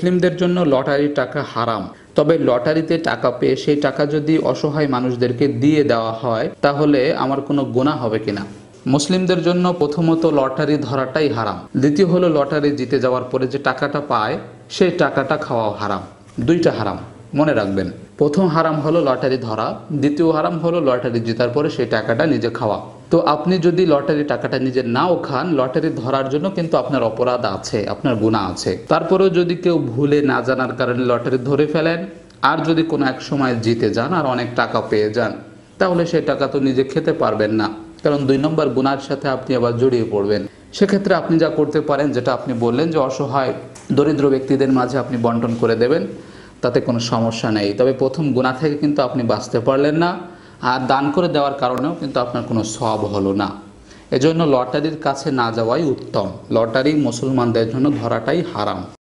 মুসলিমদের জন্য লটারি টাকা হারাম তবে লটারিতে টাকা পেয়ে সেই টাকা যদি অসহায় মানুষদেরকে দিয়ে দেওয়া হয় তাহলে আমার কোনো গোনা হবে কিনা মুসলিমদের জন্য প্রথমত লটারি ধরাটাই হারাম দ্বিতীয় হলো লটারি জিতে যাওয়ার পরে যে টাকাটা পায় সেই টাকাটা খাওয়াও হারাম দুইটা হারাম মনে রাখবেন প্রথম হারাম হলো লটারি ধরা দ্বিতীয় হারাম হলো লটারি জিতার পরে সেই টাকাটা নিজে খাওয়া তো আপনি যদি লটারি টাকাটা নিজে নাও খান লটারি ধরার জন্য কিন্তু আপনার অপরাধ আছে আপনার গুণা আছে তারপরেও যদি কেউ ভুলে না জানার কারণে লটারি ধরে ফেলেন আর যদি কোনো এক সময় জিতে যান আর অনেক টাকা পেয়ে যান তাহলে সেই টাকা তো নিজে খেতে পারবেন না কারণ দুই নম্বর গুণার সাথে আপনি আবার জড়িয়ে পড়বেন সেক্ষেত্রে আপনি যা করতে পারেন যেটা আপনি বললেন যে অসহায় দরিদ্র ব্যক্তিদের মাঝে আপনি বন্টন করে দেবেন তাতে কোনো সমস্যা নেই তবে প্রথম গুণা থেকে কিন্তু আপনি বাঁচতে পারলেন না আর দান করে দেওয়ার কারণেও কিন্তু আপনার কোনো সব হলো না এজন্য লটারির কাছে না যাওয়াই উত্তম লটারি মুসলমানদের জন্য ধরাটাই হারাম